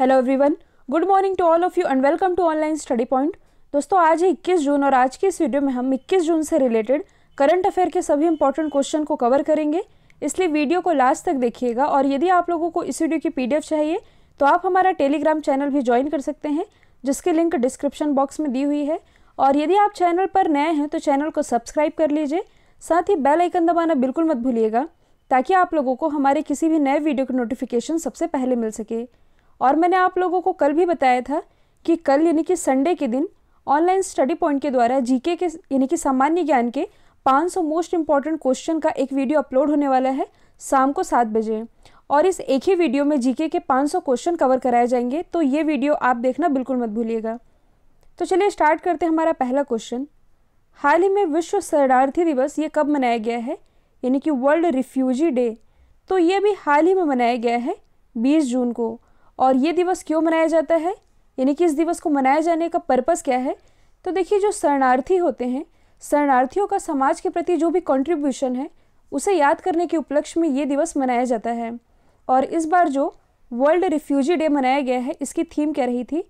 hello everyone good morning to all of you and welcome to online study point दोस्तों आज है इक्कीस जून और आज की इस वीडियो में हम इक्कीस जून से रिलेटेड करंट अफेयर के सभी इंपॉर्टेंट क्वेश्चन को कवर करेंगे इसलिए वीडियो को लास्ट तक देखिएगा और यदि आप लोगों को इस वीडियो की पी चाहिए तो आप हमारा टेलीग्राम चैनल भी ज्वाइन कर सकते हैं जिसकी लिंक डिस्क्रिप्शन बॉक्स में दी हुई है और यदि आप चैनल पर नए हैं तो चैनल को सब्सक्राइब कर लीजिए साथ ही बेल आइकन दबाना बिल्कुल मत भूलिएगा ताकि आप लोगों को हमारे किसी भी नए वीडियो की नोटिफिकेशन सबसे पहले मिल सके और मैंने आप लोगों को कल भी बताया था कि कल यानी कि संडे के दिन ऑनलाइन स्टडी पॉइंट के द्वारा जीके के यानी कि सामान्य ज्ञान के 500 मोस्ट इंपॉर्टेंट क्वेश्चन का एक वीडियो अपलोड होने वाला है शाम को सात बजे और इस एक ही वीडियो में जीके के 500 क्वेश्चन कवर कराए जाएंगे तो ये वीडियो आप देखना बिल्कुल मत भूलिएगा तो चलिए स्टार्ट करते हैं हमारा पहला क्वेश्चन हाल ही में विश्व शरणार्थी दिवस ये कब मनाया गया है यानी कि वर्ल्ड रिफ्यूजी डे तो ये भी हाल ही में मनाया गया है 20 जून को और ये दिवस क्यों मनाया जाता है यानी कि इस दिवस को मनाए जाने का पर्पस क्या है तो देखिए जो शरणार्थी होते हैं शरणार्थियों का समाज के प्रति जो भी कंट्रीब्यूशन है उसे याद करने के उपलक्ष्य में ये दिवस मनाया जाता है और इस बार जो वर्ल्ड रिफ्यूजी डे मनाया गया है इसकी थीम क्या रही थी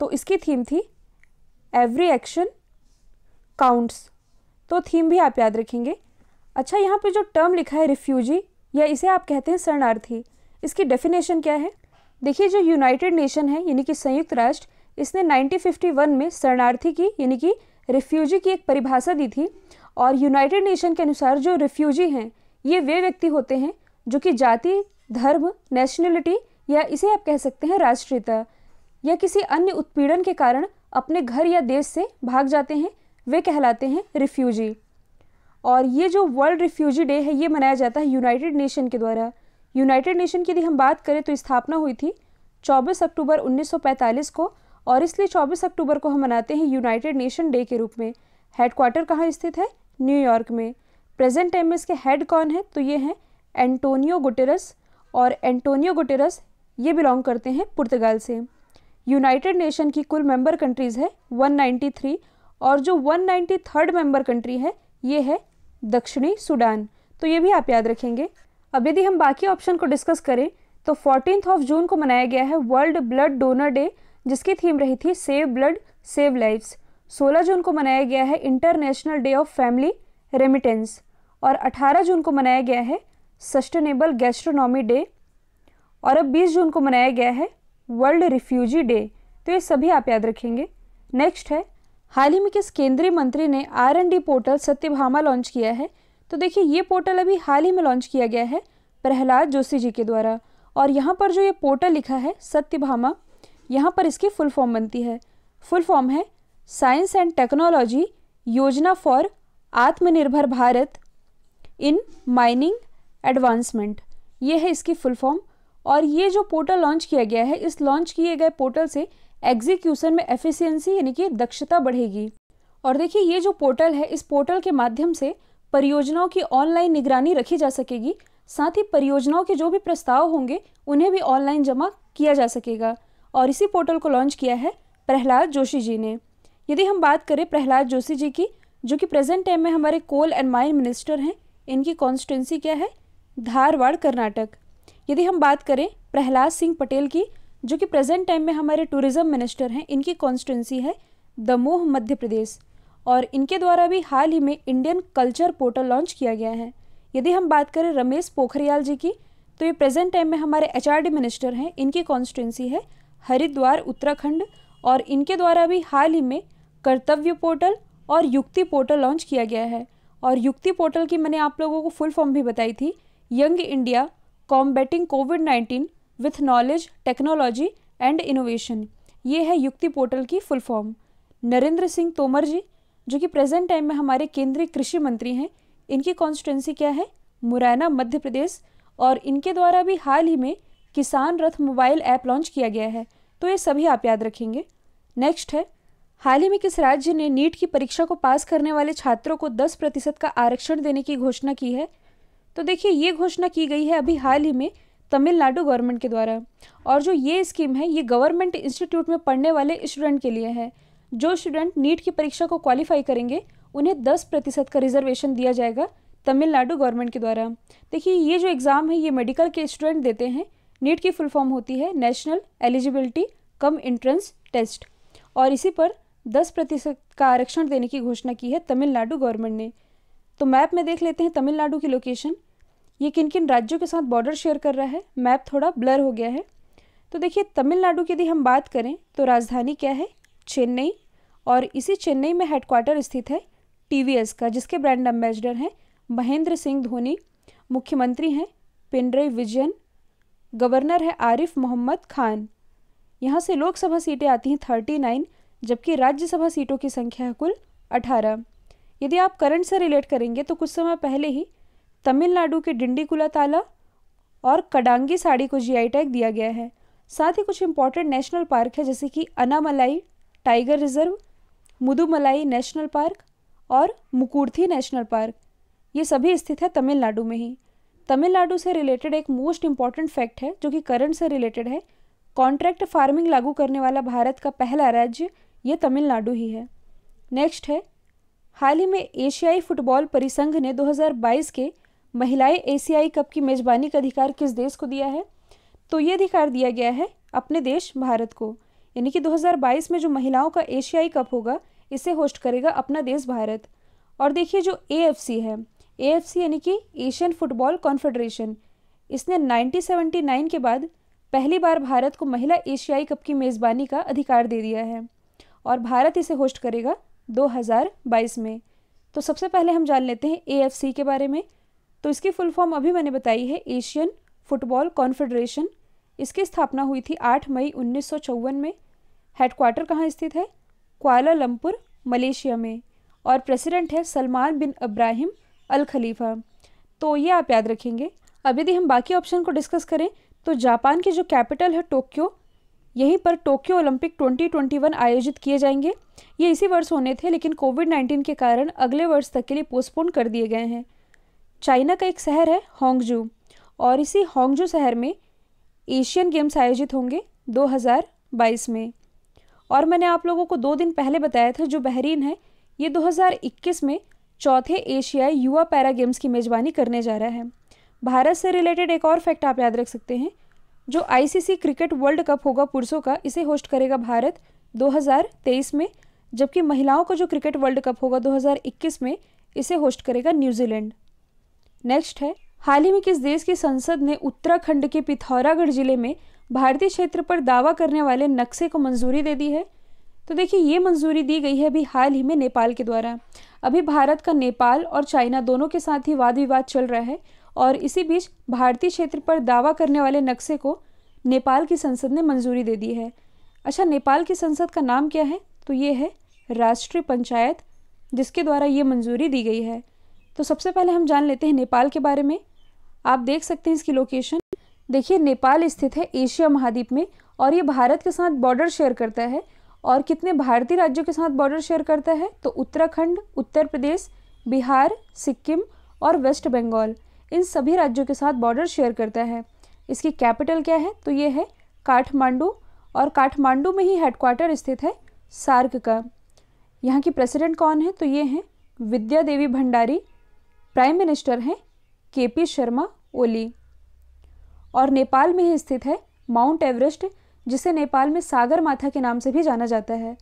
तो इसकी थीम थी एवरी एक्शन काउंट्स तो थीम भी आप याद रखेंगे अच्छा यहाँ पे जो टर्म लिखा है रिफ्यूजी या इसे आप कहते हैं शरणार्थी इसकी डेफिनेशन क्या है देखिए जो यूनाइटेड नेशन है यानी कि संयुक्त राष्ट्र इसने 1951 में शरणार्थी की यानी कि रिफ्यूजी की एक परिभाषा दी थी और यूनाइटेड नेशन के अनुसार जो रिफ्यूजी हैं ये वे व्यक्ति होते हैं जो कि जाति धर्म नेशनलिटी या इसे आप कह सकते हैं राष्ट्रीयता या किसी अन्य उत्पीड़न के कारण अपने घर या देश से भाग जाते हैं वे कहलाते हैं रिफ्यूजी और ये जो वर्ल्ड रिफ्यूजी डे है ये मनाया जाता है यूनाइटेड नेशन के द्वारा यूनाइटेड नेशन की यदि हम बात करें तो स्थापना हुई थी 24 अक्टूबर 1945 को और इसलिए 24 अक्टूबर को हम मनाते हैं यूनाइटेड नेशन डे के रूप में हेडक्वार्टर कहाँ स्थित है न्यूयॉर्क में प्रेजेंट टाइम में इसके हेड कौन है तो ये हैं एंटोनियो गुटेरस और एंटोनियो गुटेरस ये बिलोंग करते हैं पुर्तगाल से यूनाइटेड नेशन की कुल मेंबर कंट्रीज़ है 193 और जो वन मेंबर कंट्री है ये है दक्षिणी सूडान तो ये भी आप याद रखेंगे अब यदि हम बाकी ऑप्शन को डिस्कस करें तो फोर्टीन ऑफ जून को मनाया गया है वर्ल्ड ब्लड डोनर डे जिसकी थीम रही थी सेव ब्लड सेव लाइफ 16 जून को मनाया गया है international day of family remittance और 18 जून को मनाया गया है सस्टेनेबल गैस्ट्रोनॉमी डे और अब 20 जून को मनाया गया है वर्ल्ड रिफ्यूजी डे तो ये सभी आप याद रखेंगे नेक्स्ट है हाल ही में किस केंद्रीय मंत्री ने R N D portal Satyabhama launch किया है तो देखिए ये पोर्टल अभी हाल ही में लॉन्च किया गया है प्रहलाद जोशी जी के द्वारा और यहाँ पर जो ये पोर्टल लिखा है सत्यभामा यहाँ पर इसकी फुल फॉर्म बनती है फुल फॉर्म है साइंस एंड टेक्नोलॉजी योजना for Atmanirbhar Bharat in mining advancement ये है इसकी फुल फॉर्म और ये जो पोर्टल लॉन्च किया गया है इस लॉन्च किए गए पोर्टल से एग्जीक्यूशन में एफिशिएंसी यानी कि दक्षता बढ़ेगी और देखिए ये जो पोर्टल है इस पोर्टल के माध्यम से परियोजनाओं की ऑनलाइन निगरानी रखी जा सकेगी साथ ही परियोजनाओं के जो भी प्रस्ताव होंगे उन्हें भी ऑनलाइन जमा किया जा सकेगा और इसी पोर्टल को लॉन्च किया है प्रहलाद जोशी जी ने यदि हम बात करें प्रहलाद जोशी जी की जो कि प्रेजेंट टाइम में हमारे कोल एंड माइन मिनिस्टर हैं इनकी कॉन्स्टिट्यूंसी क्या है धारवाड़ कर्नाटक यदि हम बात करें प्रहलाद सिंह पटेल की जो कि प्रेजेंट टाइम में हमारे टूरिज्म मिनिस्टर हैं इनकी कॉन्स्टिट्यूंसी है दमोह मध्य प्रदेश और इनके द्वारा भी हाल ही में इंडियन कल्चर पोर्टल लॉन्च किया गया है यदि हम बात करें रमेश पोखरियाल जी की तो ये प्रेजेंट टाइम में हमारे एच मिनिस्टर हैं इनकी कॉन्स्टिट्यूंसी है हरिद्वार उत्तराखंड और इनके द्वारा भी हाल ही में कर्तव्य पोर्टल और युक्ति पोर्टल लॉन्च किया गया है और युक्ति पोर्टल की मैंने आप लोगों को फुल फॉर्म भी बताई थी young India combating Covid nineteen with knowledge technology and innovation ये है युक्ति पोर्टल की फुल फॉर्म नरेंद्र सिंह तोमर जी जो कि प्रेजेंट टाइम में हमारे केंद्रीय कृषि मंत्री हैं इनकी कॉन्स्टिटेंसी क्या है मुरैना मध्य प्रदेश और इनके द्वारा भी हाल ही में किसान रथ मोबाइल ऐप लॉन्च किया गया है तो ये सभी आप याद रखेंगे नेक्स्ट है हाल ही में किस राज्य ने नीट की परीक्षा को पास करने वाले छात्रों को 10 प्रतिशत का आरक्षण देने की घोषणा की है तो देखिए ये घोषणा की गई है अभी हाल ही में तमिलनाडु गवर्नमेंट के द्वारा और जो ये स्कीम है ये गवर्नमेंट इंस्टीट्यूट में पढ़ने वाले स्टूडेंट के लिए है जो स्टूडेंट नीट की परीक्षा को क्वालिफाई करेंगे उन्हें दस प्रतिशत का रिजर्वेशन दिया जाएगा तमिलनाडु गवर्नमेंट के द्वारा देखिए ये जो एग्ज़ाम है ये मेडिकल के स्टूडेंट देते हैं नीट की फुल फॉर्म होती है national eligibility cum entrance test और इसी पर दस प्रतिशत का आरक्षण देने की घोषणा की है तमिलनाडु गवर्नमेंट ने तो मैप में देख लेते हैं तमिलनाडु की लोकेशन ये किन किन राज्यों के साथ बॉर्डर शेयर कर रहा है मैप थोड़ा ब्लर हो गया है तो देखिए तमिलनाडु की यदि हम बात करें तो राजधानी क्या है चेन्नई और इसी चेन्नई में हेडक्वार्टर स्थित है टी का जिसके ब्रांड एम्बेसडर हैं महेंद्र सिंह धोनी मुख्यमंत्री हैं पिनरई विजयन गवर्नर है आरिफ मोहम्मद खान यहाँ से लोकसभा सीटें आती हैं थर्टी नाइन जबकि राज्यसभा सीटों की संख्या है कुल अठारह यदि आप करंट से रिलेट करेंगे तो कुछ समय पहले ही तमिलनाडु के डिंडीकुला ताला और कडांगी साड़ी को जीआई टैग दिया गया है साथ ही कुछ इंपॉर्टेंट नेशनल पार्क है जैसे कि Anamalai tiger reserve Mudumalai national park और मुकुर्थी नेशनल पार्क ये सभी स्थित है तमिलनाडु में ही तमिलनाडु से रिलेटेड एक मोस्ट इम्पॉर्टेंट फैक्ट है जो कि करंट से रिलेटेड है कॉन्ट्रैक्ट फार्मिंग लागू करने वाला भारत का पहला राज्य ये तमिलनाडु ही है नेक्स्ट है हाल ही में एशियाई फुटबॉल परिसंघ ने 2022 के महिलाएं एशियाई कप की मेज़बानी का अधिकार किस देश को दिया है तो ये अधिकार दिया गया है अपने देश भारत को यानी कि 2022 में जो महिलाओं का एशियाई कप होगा इसे होस्ट करेगा अपना देश भारत और देखिए जो ए है ए यानी कि एशियन फुटबॉल कॉन्फेडरेशन इसने 1979 के बाद पहली बार भारत को महिला एशियाई कप की मेज़बानी का अधिकार दे दिया है और भारत इसे होस्ट करेगा 2022 में तो सबसे पहले हम जान लेते हैं ए के बारे में तो इसकी फुल फॉर्म अभी मैंने बताई है एशियन फुटबॉल कॉन्फेडरेशन इसकी स्थापना हुई थी 8 मई उन्नीस में हेडक्वार्टर कहाँ स्थित है कोलालमपुर मलेशिया में और प्रेसिडेंट है सलमान बिन अब्राहिम अल खलीफा तो ये आप याद रखेंगे अब यदि हम बाकी ऑप्शन को डिस्कस करें तो जापान की जो कैपिटल है टोक्यो यहीं पर टोक्यो ओलंपिक 2021 आयोजित किए जाएंगे ये इसी वर्ष होने थे लेकिन कोविड 19 के कारण अगले वर्ष तक के लिए पोस्टपोन कर दिए गए हैं चाइना का एक शहर है होंगजू और इसी होंगजू शहर में एशियन गेम्स आयोजित होंगे 2022 में और मैंने आप लोगों को दो दिन पहले बताया था जो बहरीन है ये 2021 में चौथे एशियाई युवा पैरा गेम्स की मेज़बानी करने जा रहा है भारत से रिलेटेड एक और फैक्ट आप याद रख सकते हैं जो आईसीसी क्रिकेट वर्ल्ड कप होगा पुरुषों का इसे होस्ट करेगा भारत 2023 में जबकि महिलाओं का जो क्रिकेट वर्ल्ड कप होगा 2021 में इसे होस्ट करेगा न्यूजीलैंड नेक्स्ट है हाल ही में किस देश की संसद ने उत्तराखंड के पिथौरागढ़ जिले में भारतीय क्षेत्र पर दावा करने वाले नक्शे को मंजूरी दे दी है तो देखिए ये मंजूरी दी गई है अभी हाल ही में नेपाल के द्वारा अभी भारत का नेपाल और चाइना दोनों के साथ ही वाद विवाद चल रहा है और इसी बीच भारतीय क्षेत्र पर दावा करने वाले नक्शे को नेपाल की संसद ने मंजूरी दे दी है अच्छा नेपाल की संसद का नाम क्या है तो ये है राष्ट्रीय पंचायत जिसके द्वारा ये मंजूरी दी गई है तो सबसे पहले हम जान लेते हैं नेपाल के बारे में आप देख सकते हैं इसकी लोकेशन देखिए नेपाल स्थित है एशिया महाद्वीप में और ये भारत के साथ बॉर्डर शेयर करता है और कितने भारतीय राज्यों के साथ बॉर्डर शेयर करता है तो उत्तराखंड उत्तर प्रदेश बिहार सिक्किम और वेस्ट बंगाल इन सभी राज्यों के साथ बॉर्डर शेयर करता है इसकी कैपिटल क्या है तो ये है काठमांडू और काठमांडू में ही हेडक्वार्टर स्थित है सार्क का यहाँ की प्रेसिडेंट कौन है तो ये हैं विद्या देवी भंडारी प्राइम मिनिस्टर हैं के पी शर्मा ओली और नेपाल में ही स्थित है माउंट एवरेस्ट जिसे नेपाल में सागर माथा के नाम से भी जाना जाता है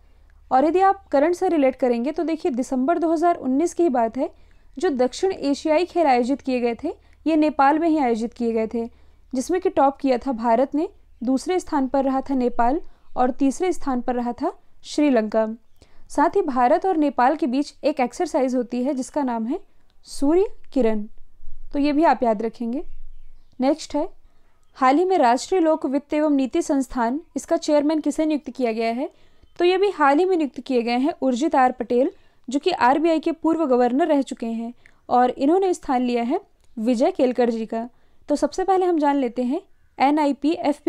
और यदि आप करंट से रिलेट करेंगे तो देखिए दिसंबर 2019 की बात है जो दक्षिण एशियाई खेल आयोजित किए गए थे ये नेपाल में ही आयोजित किए गए थे जिसमें कि टॉप किया था भारत ने दूसरे स्थान पर रहा था नेपाल और तीसरे स्थान पर रहा था श्रीलंका साथ ही भारत और नेपाल के बीच एक एक्सरसाइज होती है जिसका नाम है सूर्य किरण तो ये भी आप याद रखेंगे नेक्स्ट है हाल ही में राष्ट्रीय लोक वित्त एवं नीति संस्थान इसका चेयरमैन किसे नियुक्त किया गया है तो ये भी हाल ही में नियुक्त किए गए हैं उर्जित आर पटेल जो कि आरबीआई के पूर्व गवर्नर रह चुके हैं और इन्होंने स्थान लिया है विजय केलकर जी का तो सबसे पहले हम जान लेते हैं एन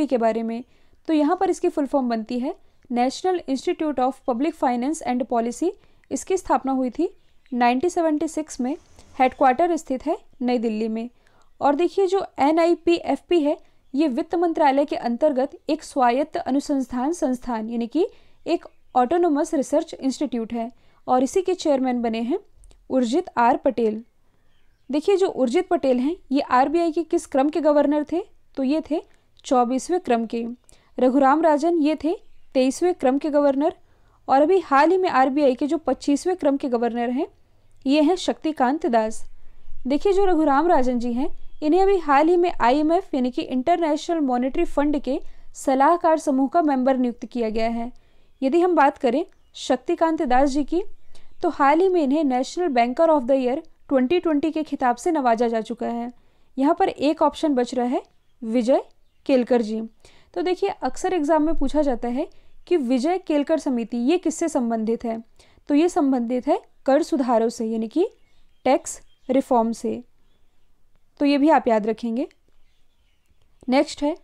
के बारे में तो यहाँ पर इसकी फुल फॉर्म बनती है national institute of public finance and policy इसकी स्थापना हुई थी 1976 में हेडक्वार्टर स्थित है नई दिल्ली में और देखिए जो एन है ये वित्त मंत्रालय के अंतर्गत एक स्वायत्त अनुसंधान संस्थान यानी कि एक ऑटोनोमस रिसर्च इंस्टीट्यूट है और इसी के चेयरमैन बने हैं उर्जित आर पटेल देखिए जो उर्जित पटेल हैं ये आर के किस क्रम के गवर्नर थे तो ये थे चौबीसवें क्रम के रघुराम राजन ये थे तेईसवें क्रम के गवर्नर और अभी हाल ही में आर के जो पच्चीसवें क्रम के गवर्नर हैं ये हैं शक्तिकांत दास देखिए जो रघुराम राजन जी हैं इन्हें अभी हाल ही में आईएमएफ यानी कि इंटरनेशनल मॉनेटरी फंड के सलाहकार समूह का मेंबर नियुक्त किया गया है यदि हम बात करें शक्तिकांत दास जी की तो हाल ही में इन्हें national banker of the year 2020 के खिताब से नवाजा जा चुका है यहाँ पर एक ऑप्शन बच रहा है विजय केलकर जी तो देखिए अक्सर एग्जाम में पूछा जाता है कि विजय केलकर समिति ये किससे संबंधित है तो ये संबंधित है कर सुधारों से यानी कि टैक्स रिफॉर्म से तो ये भी आप याद रखेंगे नेक्स्ट है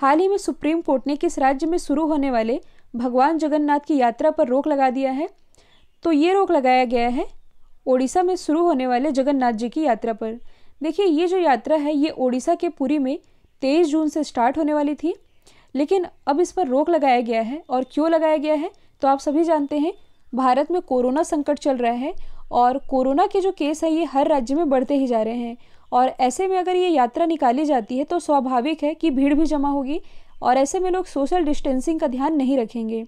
हाल ही में सुप्रीम कोर्ट ने किस राज्य में शुरू होने वाले भगवान जगन्नाथ की यात्रा पर रोक लगा दिया है तो ये रोक लगाया गया है ओडिशा में शुरू होने वाले जगन्नाथ जी की यात्रा पर देखिए ये जो यात्रा है ये ओडिशा के पुरी में तेईस जून से स्टार्ट होने वाली थी लेकिन अब इस पर रोक लगाया गया है और क्यों लगाया गया है तो आप सभी जानते हैं भारत में कोरोना संकट चल रहा है और कोरोना के जो केस है ये हर राज्य में बढ़ते ही जा रहे हैं और ऐसे में अगर ये यात्रा निकाली जाती है तो स्वाभाविक है कि भीड़ भी जमा होगी और ऐसे में लोग सोशल डिस्टेंसिंग का ध्यान नहीं रखेंगे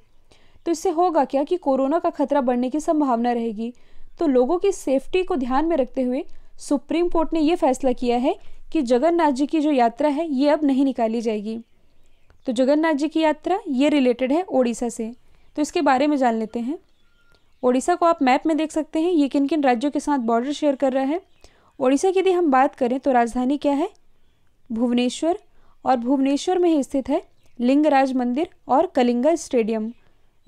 तो इससे होगा क्या कि कोरोना का खतरा बढ़ने की संभावना रहेगी तो लोगों की सेफ्टी को ध्यान में रखते हुए सुप्रीम कोर्ट ने यह फैसला किया है कि जगन्नाथ जी की जो यात्रा है ये अब नहीं निकाली जाएगी तो जगन्नाथ जी की यात्रा ये रिलेटेड है ओडिशा से तो इसके बारे में जान लेते हैं ओडिशा को आप मैप में देख सकते हैं ये किन किन राज्यों के साथ बॉर्डर शेयर कर रहा है ओडिशा की यदि हम बात करें तो राजधानी क्या है भुवनेश्वर और भुवनेश्वर में ही स्थित है लिंगराज मंदिर और कलिंगा स्टेडियम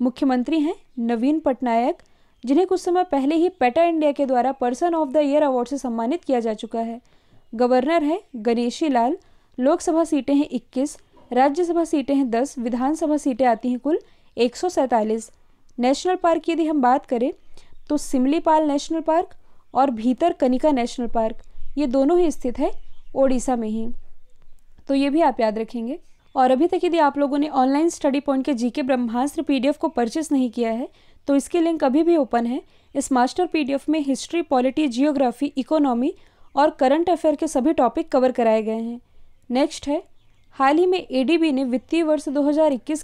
मुख्यमंत्री हैं नवीन पटनायक जिन्हें कुछ समय पहले ही पेटा इंडिया के द्वारा person of the year award से सम्मानित किया जा चुका है गवर्नर हैं गणेशी लाल लोकसभा सीटें हैं इक्कीस राज्यसभा सीटें हैं दस विधानसभा सीटें आती हैं कुल एक नेशनल पार्क की यदि हम बात करें तो सिमलीपाल नेशनल पार्क और भीतर कनिका नेशनल पार्क ये दोनों ही स्थित है ओडिशा में ही तो ये भी आप याद रखेंगे और अभी तक यदि आप लोगों ने ऑनलाइन स्टडी पॉइंट के जीके ब्रह्मास्त्र पीडीएफ को परचेस नहीं किया है तो इसकी लिंक अभी भी ओपन है इस मास्टर पीडीएफ में हिस्ट्री पॉलिटी जियोग्राफी इकोनॉमी और करंट अफेयर के सभी टॉपिक कवर कराए गए हैं नेक्स्ट है हाल ही में ए ने वित्तीय वर्ष दो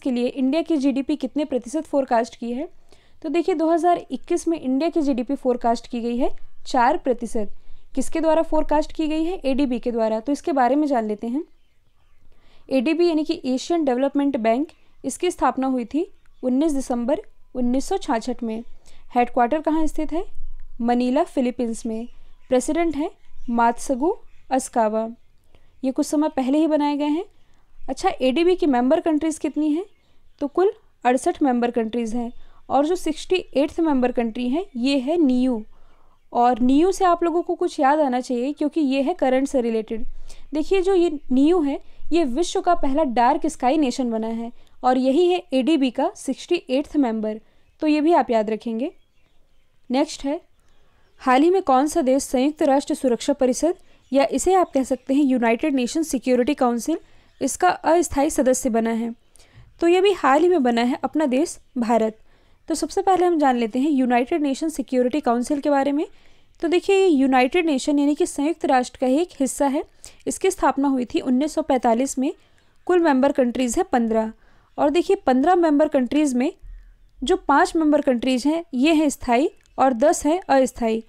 के लिए इंडिया की जी कितने प्रतिशत फोरकास्ट की है तो देखिए 2021 में इंडिया की जीडीपी फोरकास्ट की गई है चार प्रतिशत किसके द्वारा फोरकास्ट की गई है एडीबी के द्वारा तो इसके बारे में जान लेते हैं एडीबी यानी कि एशियन डेवलपमेंट बैंक इसकी स्थापना हुई थी 19 दिसंबर 1966 में हेडक्वार्टर कहाँ स्थित है मनीला फिलीपींस में प्रेसिडेंट हैं मातसगु अस्कावा ये कुछ समय पहले ही बनाए गए हैं अच्छा एडीबी की मेंबर कंट्रीज़ कितनी हैं तो कुल अड़सठ मेंबर कंट्रीज़ हैं और जो सिक्सटी एट्थ मेंबर कंट्री हैं ये है नीयू और नीयू से आप लोगों को कुछ याद आना चाहिए क्योंकि ये है करंट से रिलेटेड देखिए जो ये न्यू है ये विश्व का पहला डार्क स्काई नेशन बना है और यही है बी का सिक्सटी एट्थ मेम्बर तो ये भी आप याद रखेंगे नेक्स्ट है हाल ही में कौन सा देश संयुक्त राष्ट्र सुरक्षा परिषद या इसे आप कह सकते हैं यूनाइटेड नेशन सिक्योरिटी काउंसिल इसका अस्थायी सदस्य बना है तो ये भी हाल ही में बना है अपना देश भारत तो सबसे पहले हम जान लेते हैं यूनाइटेड नेशन सिक्योरिटी काउंसिल के बारे में तो देखिए ये यूनाइटेड नेशन यानी कि संयुक्त राष्ट्र का ही एक हिस्सा है इसकी स्थापना हुई थी 1945 में कुल मेंबर कंट्रीज़ हैं पंद्रह और देखिए पंद्रह मेंबर कंट्रीज़ में जो पांच मेंबर कंट्रीज़ हैं ये हैं स्थाई और दस हैं अस्थाई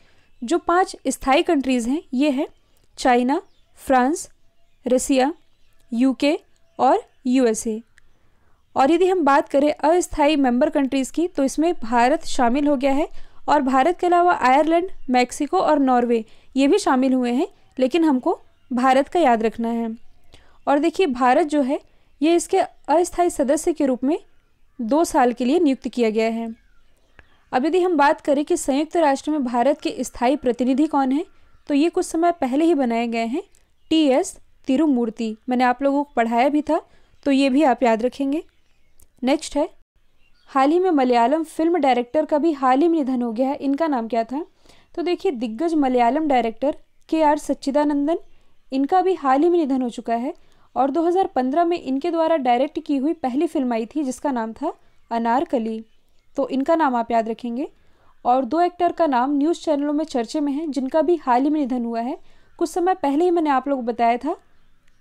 जो पांच स्थाई कंट्रीज़ हैं ये हैं चाइना फ्रांस रसिया यूके और यूएसए और यदि हम बात करें अस्थायी मेंबर कंट्रीज़ की तो इसमें भारत शामिल हो गया है और भारत के अलावा आयरलैंड मैक्सिको और नॉर्वे ये भी शामिल हुए हैं लेकिन हमको भारत का याद रखना है और देखिए भारत जो है ये इसके अस्थायी सदस्य के रूप में दो साल के लिए नियुक्त किया गया है अब यदि हम बात करें कि संयुक्त राष्ट्र में भारत के स्थायी प्रतिनिधि कौन हैं तो ये कुछ समय पहले ही बनाए गए हैं टी एस तिरुमूर्ति मैंने आप लोगों को पढ़ाया भी था तो ये भी आप याद रखेंगे नेक्स्ट है हाल ही में मलयालम फिल्म डायरेक्टर का भी हाल ही में निधन हो गया है इनका नाम क्या था तो देखिए दिग्गज Malayalam director K R Sachidanandan इनका भी हाल ही में निधन हो चुका है और 2015 में इनके द्वारा डायरेक्ट की हुई पहली फिल्म आई थी जिसका नाम था अनारकली तो इनका नाम आप याद रखेंगे और दो एक्टर का नाम न्यूज़ चैनलों में चर्चे में है जिनका भी हाल ही में निधन हुआ है कुछ समय पहले ही मैंने आप लोग बताया था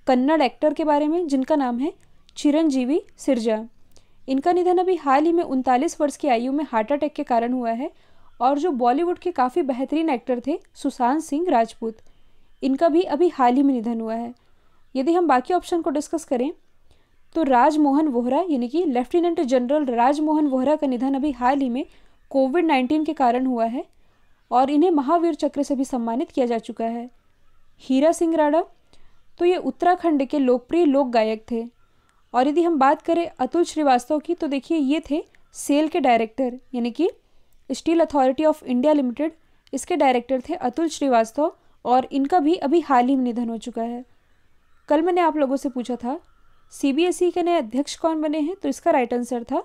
कन्नड़ एक्टर के बारे में जिनका नाम है चिरंजीवी सिरजा इनका निधन अभी हाल ही में उनतालीस वर्ष की आयु में हार्ट अटैक के कारण हुआ है और जो बॉलीवुड के काफ़ी बेहतरीन एक्टर थे सुशांत सिंह राजपूत इनका भी अभी हाल ही में निधन हुआ है यदि हम बाकी ऑप्शन को डिस्कस करें तो राजमोहन वोहरा यानी कि लेफ्टिनेंट जनरल राजमोहन वोहरा का निधन अभी हाल ही में कोविड नाइन्टीन के कारण हुआ है और इन्हें महावीर चक्र से भी सम्मानित किया जा चुका है हीरा सिंह राणा तो ये उत्तराखंड के लोकप्रिय लोक गायक थे और यदि हम बात करें अतुल श्रीवास्तव की तो देखिए ये थे सेल के डायरेक्टर यानी कि steel authority of India limited इसके डायरेक्टर थे अतुल श्रीवास्तव और इनका भी अभी हाल ही में निधन हो चुका है कल मैंने आप लोगों से पूछा था सीबीएसई e के नए अध्यक्ष कौन बने हैं तो इसका राइट आंसर था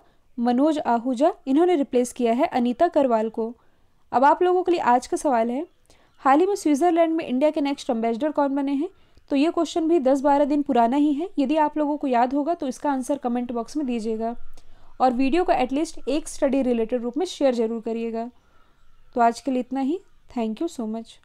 मनोज आहूजा इन्होंने रिप्लेस किया है अनीता करवाल को अब आप लोगों के लिए आज का सवाल है हाल ही में स्विट्ज़रलैंड में इंडिया के नेक्स्ट एम्बेसडर कौन बने हैं तो ये क्वेश्चन भी दस बारह दिन पुराना ही है यदि आप लोगों को याद होगा तो इसका आंसर कमेंट बॉक्स में दीजिएगा और वीडियो को एटलीस्ट एक स्टडी रिलेटेड रूप में शेयर जरूर करिएगा तो आज के लिए इतना ही थैंक यू सो मच